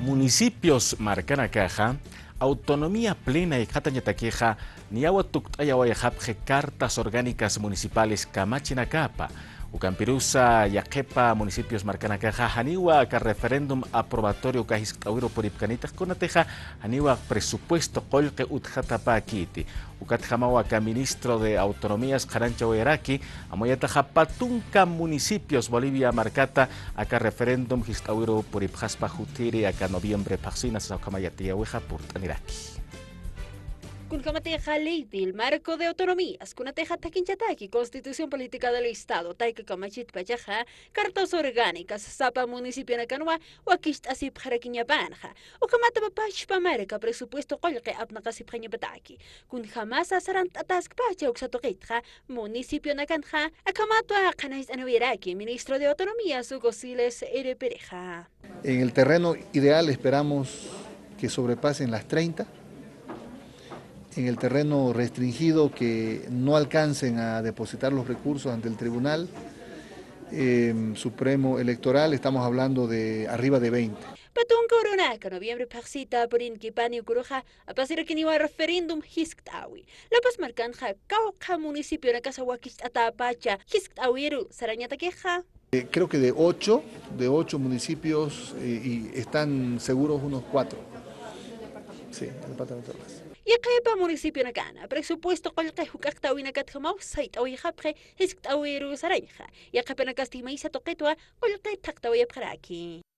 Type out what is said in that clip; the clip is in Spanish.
municipios caja, autonomía plena y jatanyataqueja, niahuatuctayawayajabje, cartas orgánicas municipales camachinacapa, Ukampirusa, Yaquepa, municipios Marcanacaja, Janiwa, acá referéndum aprobatorio Cajiscauro por Ipcanitas, Conateja, Janiwa, presupuesto Colque Utjatapakiti, Ucatjamawa ministro de Autonomías, Jarancha, Oeraki, Amoyataja, Patunca, municipios Bolivia, Marcata, acá referéndum Giscauro por Ipjaspa Jutiri, acá noviembre, Paxinas, Saucamayatía, Hueja, Purtaniraki. Con Culcamateja, Lady, el marco de autonomía, Ascunateja, constitución política del Estado, Taika Payaja, cartas orgánicas, Zapa, municipio Nacanua, Huaquist, Asip, Jaraquiñapanja, Ucamata, Papachpa, Marca, presupuesto Colque, Apnacasip, Jañapataki, con jamás asarant Atask, Pacha, Uxatoquitja, municipio Nacanja, a Canais, Anubiraki, ministro de autonomía, sugo Ere Pereja. En el terreno ideal esperamos que sobrepasen las 30 en el terreno restringido que no alcancen a depositar los recursos ante el Tribunal eh, Supremo Electoral, estamos hablando de arriba de 20. Patón corona que noviembre pasita por inquipani Curuja, a pasar que ni va a referéndum hisktawi. La paz marcanja cauca municipio de Casahuaquista Atapacha hisktawiru sarañata queja. Eh, creo que de ocho, de ocho municipios eh, y están seguros unos cuatro. Sí, el departamento de paz. يقيب منسيبي نجانا بريسوبوست قلقه حقق تاوي نجات خماو سيت أو يخبخ هسك تاوي رو سريخ يقيب نجاستي ميسة تقيتوا قلقه تقتوي بخراكي